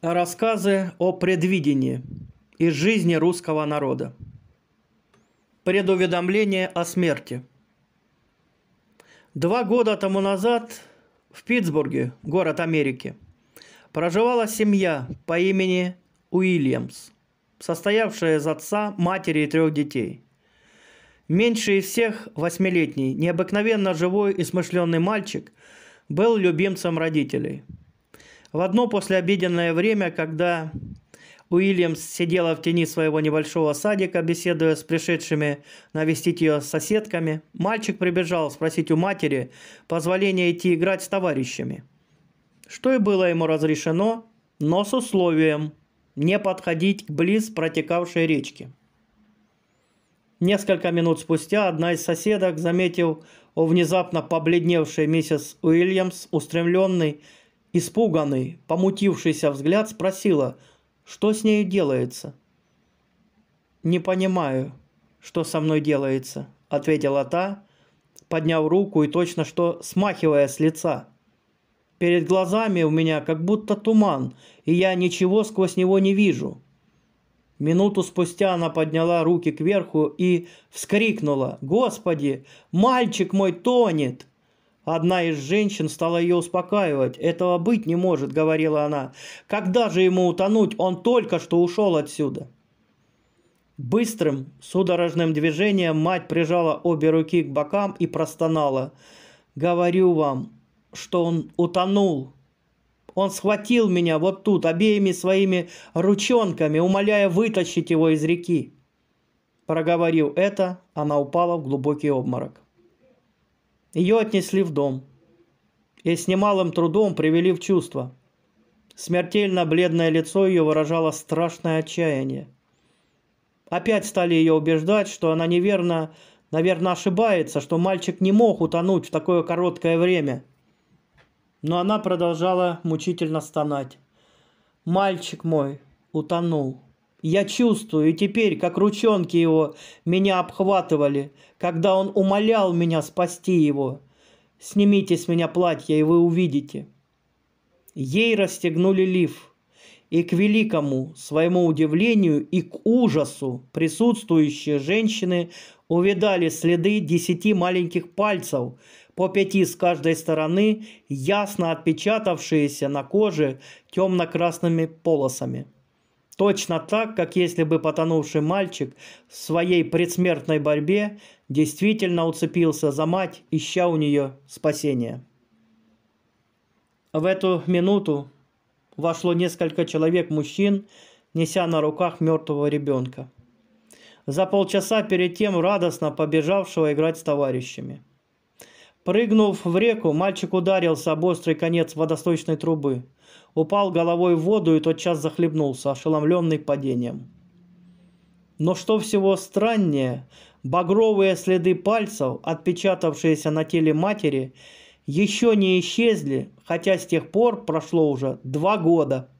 Рассказы о предвидении из жизни русского народа. Предуведомление о смерти. Два года тому назад в Питтсбурге, город Америки, проживала семья по имени Уильямс, состоявшая из отца, матери и трех детей. Меньший из всех восьмилетний, необыкновенно живой и смышленный мальчик был любимцем родителей – в одно послеобеденное время, когда Уильямс сидела в тени своего небольшого садика, беседуя с пришедшими навестить ее соседками, мальчик прибежал спросить у матери позволения идти играть с товарищами. Что и было ему разрешено, но с условием не подходить к близ протекавшей речки. Несколько минут спустя одна из соседок, заметив у внезапно побледневшей миссис Уильямс, устремленный Испуганный, помутившийся взгляд спросила, что с ней делается. «Не понимаю, что со мной делается», – ответила та, подняв руку и точно что смахивая с лица. «Перед глазами у меня как будто туман, и я ничего сквозь него не вижу». Минуту спустя она подняла руки кверху и вскрикнула. «Господи, мальчик мой тонет!» Одна из женщин стала ее успокаивать. «Этого быть не может», — говорила она. «Когда же ему утонуть? Он только что ушел отсюда». Быстрым, судорожным движением мать прижала обе руки к бокам и простонала. «Говорю вам, что он утонул. Он схватил меня вот тут обеими своими ручонками, умоляя вытащить его из реки». Проговорив это, она упала в глубокий обморок. Ее отнесли в дом и с немалым трудом привели в чувство. Смертельно бледное лицо ее выражало страшное отчаяние. Опять стали ее убеждать, что она неверно, наверное, ошибается, что мальчик не мог утонуть в такое короткое время. Но она продолжала мучительно стонать. «Мальчик мой утонул». Я чувствую теперь, как ручонки его меня обхватывали, когда он умолял меня спасти его. Снимите с меня платье, и вы увидите. Ей расстегнули лиф, и к великому своему удивлению и к ужасу присутствующие женщины увидали следы десяти маленьких пальцев, по пяти с каждой стороны, ясно отпечатавшиеся на коже темно-красными полосами. Точно так, как если бы потонувший мальчик в своей предсмертной борьбе действительно уцепился за мать, ища у нее спасения. В эту минуту вошло несколько человек-мужчин, неся на руках мертвого ребенка. За полчаса перед тем радостно побежавшего играть с товарищами – Прыгнув в реку, мальчик ударился об острый конец водосточной трубы. Упал головой в воду и тотчас захлебнулся, ошеломленный падением. Но что всего страннее, багровые следы пальцев, отпечатавшиеся на теле матери, еще не исчезли, хотя с тех пор прошло уже два года.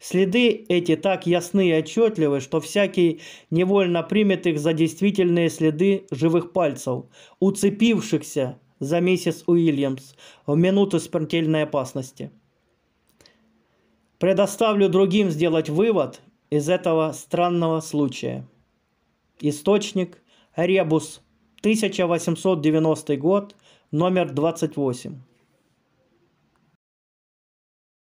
Следы эти так ясны и отчетливы, что всякий невольно примет их за действительные следы живых пальцев, уцепившихся за миссис Уильямс в минуту смертельной опасности. Предоставлю другим сделать вывод из этого странного случая. Источник Ребус, 1890 год, номер 28.